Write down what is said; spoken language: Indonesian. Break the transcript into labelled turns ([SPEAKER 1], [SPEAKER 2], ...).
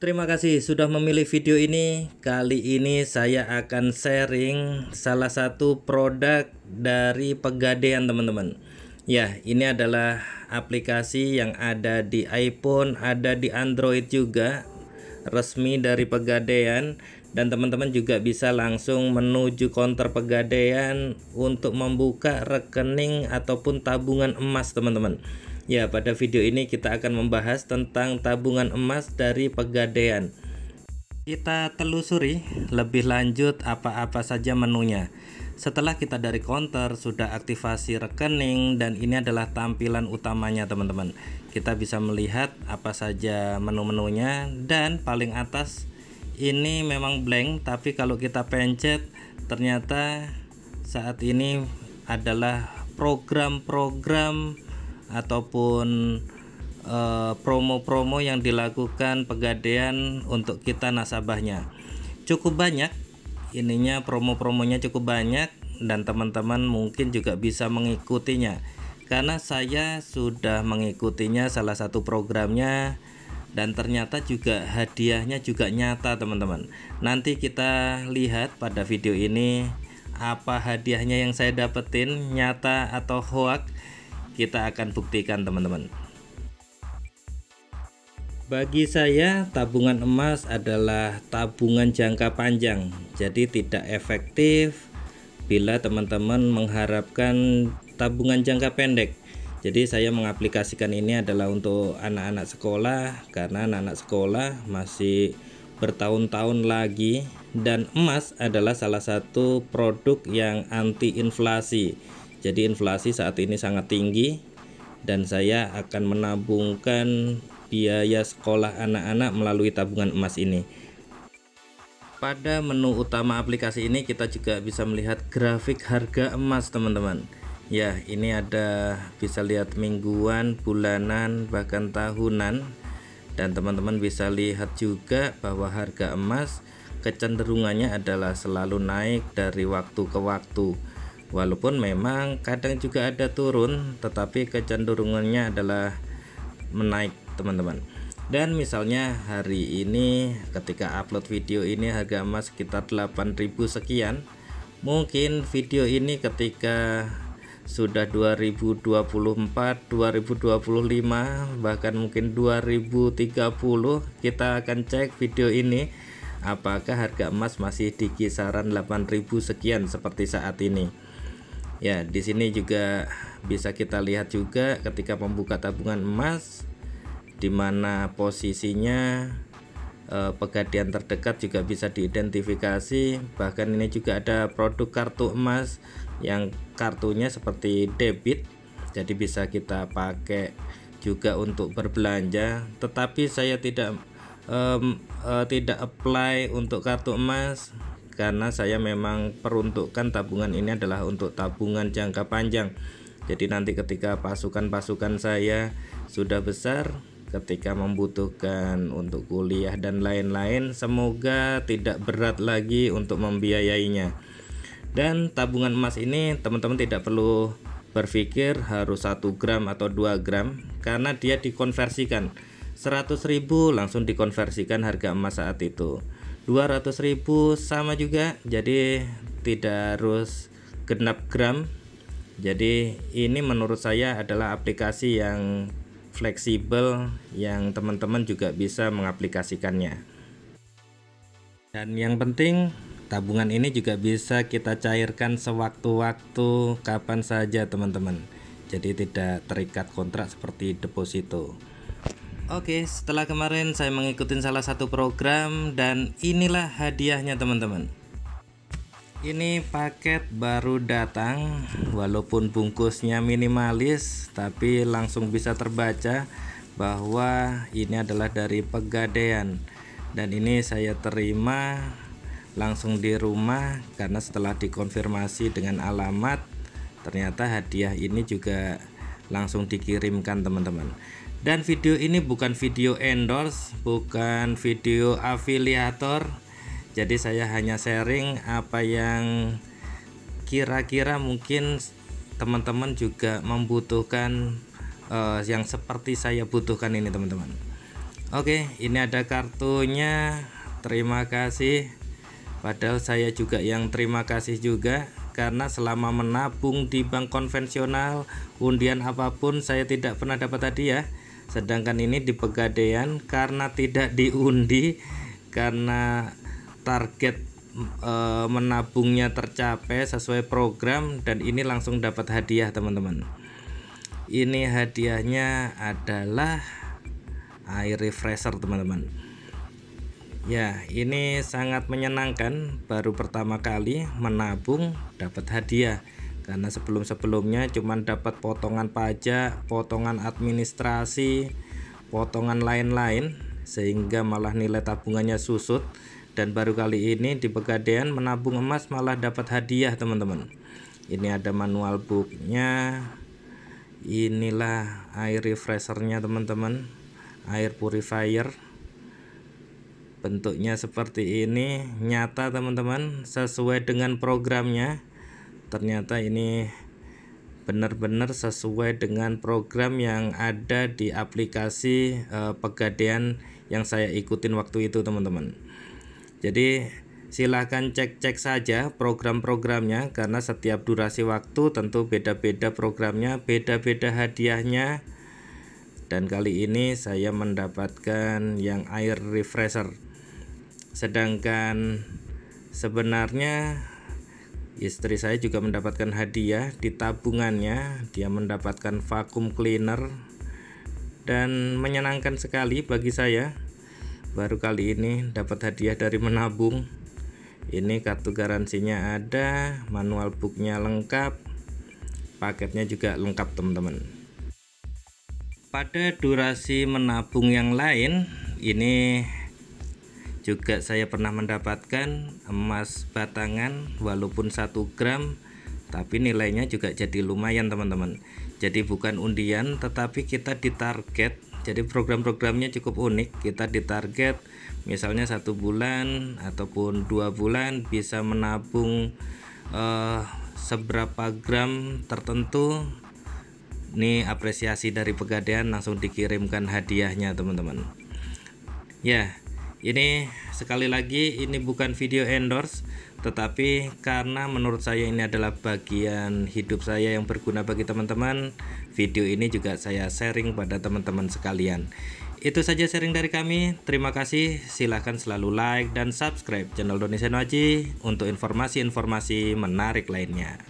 [SPEAKER 1] Terima kasih sudah memilih video ini. Kali ini saya akan sharing salah satu produk dari Pegadaian teman-teman. Ya, ini adalah aplikasi yang ada di iPhone, ada di Android juga. Resmi dari Pegadaian dan teman-teman juga bisa langsung menuju konter Pegadaian untuk membuka rekening ataupun tabungan emas teman-teman. Ya, pada video ini kita akan membahas tentang tabungan emas dari pegadaian. Kita telusuri lebih lanjut apa-apa saja menunya. Setelah kita dari counter sudah aktivasi rekening dan ini adalah tampilan utamanya teman-teman. Kita bisa melihat apa saja menu-menunya dan paling atas ini memang blank tapi kalau kita pencet ternyata saat ini adalah program-program ataupun eh, promo-promo uh, yang dilakukan pegadaian untuk kita nasabahnya cukup banyak ininya promo-promonya cukup banyak dan teman-teman mungkin juga bisa mengikutinya karena saya sudah mengikutinya salah satu programnya dan ternyata juga hadiahnya juga nyata teman-teman nanti kita lihat pada video ini apa hadiahnya yang saya dapetin nyata atau hoax kita akan buktikan teman-teman bagi saya tabungan emas adalah tabungan jangka panjang jadi tidak efektif bila teman-teman mengharapkan tabungan jangka pendek jadi saya mengaplikasikan ini adalah untuk anak-anak sekolah karena anak-anak sekolah masih bertahun-tahun lagi dan emas adalah salah satu produk yang anti inflasi jadi inflasi saat ini sangat tinggi dan saya akan menabungkan biaya sekolah anak-anak melalui tabungan emas ini. Pada menu utama aplikasi ini kita juga bisa melihat grafik harga emas teman-teman. Ya, ini ada bisa lihat mingguan, bulanan, bahkan tahunan. Dan teman-teman bisa lihat juga bahwa harga emas kecenderungannya adalah selalu naik dari waktu ke waktu walaupun memang kadang juga ada turun tetapi kecenderungannya adalah menaik teman-teman dan misalnya hari ini ketika upload video ini harga emas sekitar 8000 sekian mungkin video ini ketika sudah 2024 2025 bahkan mungkin 2030 kita akan cek video ini apakah harga emas masih di kisaran 8000 sekian seperti saat ini Ya, di sini juga bisa kita lihat juga ketika membuka tabungan emas di mana posisinya eh, pegadaian terdekat juga bisa diidentifikasi. Bahkan ini juga ada produk kartu emas yang kartunya seperti debit. Jadi bisa kita pakai juga untuk berbelanja, tetapi saya tidak um, uh, tidak apply untuk kartu emas karena saya memang peruntukkan tabungan ini adalah untuk tabungan jangka panjang jadi nanti ketika pasukan-pasukan saya sudah besar ketika membutuhkan untuk kuliah dan lain-lain semoga tidak berat lagi untuk membiayainya dan tabungan emas ini teman-teman tidak perlu berpikir harus 1 gram atau 2 gram karena dia dikonversikan 100.000 langsung dikonversikan harga emas saat itu 200.000 sama juga jadi tidak harus genap gram jadi ini menurut saya adalah aplikasi yang fleksibel yang teman-teman juga bisa mengaplikasikannya dan yang penting tabungan ini juga bisa kita cairkan sewaktu-waktu kapan saja teman-teman jadi tidak terikat kontrak seperti deposito Oke, setelah kemarin saya mengikuti salah satu program dan inilah hadiahnya teman-teman. Ini paket baru datang, walaupun bungkusnya minimalis, tapi langsung bisa terbaca bahwa ini adalah dari Pegadaian. Dan ini saya terima langsung di rumah karena setelah dikonfirmasi dengan alamat, ternyata hadiah ini juga langsung dikirimkan teman-teman dan video ini bukan video endorse bukan video afiliator jadi saya hanya sharing apa yang kira-kira mungkin teman-teman juga membutuhkan uh, yang seperti saya butuhkan ini teman-teman Oke ini ada kartunya terima kasih padahal saya juga yang terima kasih juga karena selama menabung di bank konvensional undian apapun saya tidak pernah dapat tadi ya sedangkan ini di pegadaian karena tidak diundi karena target e, menabungnya tercapai sesuai program dan ini langsung dapat hadiah teman-teman ini hadiahnya adalah air refresher teman-teman ya ini sangat menyenangkan baru pertama kali menabung dapat hadiah karena sebelum-sebelumnya cuman dapat potongan pajak, potongan administrasi, potongan lain-lain sehingga malah nilai tabungannya susut dan baru kali ini di Pegadaian menabung emas malah dapat hadiah teman-teman ini ada manual booknya inilah air refreshernya teman-teman air purifier bentuknya seperti ini nyata teman-teman sesuai dengan programnya ternyata ini benar-benar sesuai dengan program yang ada di aplikasi eh, pegadaian yang saya ikutin waktu itu teman-teman jadi silahkan cek-cek saja program-programnya karena setiap durasi waktu tentu beda-beda programnya beda-beda hadiahnya dan kali ini saya mendapatkan yang air refresher sedangkan sebenarnya Istri saya juga mendapatkan hadiah di tabungannya. Dia mendapatkan vakum cleaner dan menyenangkan sekali bagi saya. Baru kali ini dapat hadiah dari menabung. Ini kartu garansinya ada, manual booknya lengkap, paketnya juga lengkap teman-teman. Pada durasi menabung yang lain, ini juga saya pernah mendapatkan emas batangan walaupun 1 gram tapi nilainya juga jadi lumayan teman-teman jadi bukan undian tetapi kita ditarget jadi program-programnya cukup unik kita ditarget misalnya satu bulan ataupun dua bulan bisa menabung eh, seberapa gram tertentu ini apresiasi dari pegadaian langsung dikirimkan hadiahnya teman-teman ya ini sekali lagi ini bukan video endorse tetapi karena menurut saya ini adalah bagian hidup saya yang berguna bagi teman-teman video ini juga saya sharing pada teman-teman sekalian itu saja sharing dari kami terima kasih silahkan selalu like dan subscribe channel Doni Senoaji untuk informasi-informasi menarik lainnya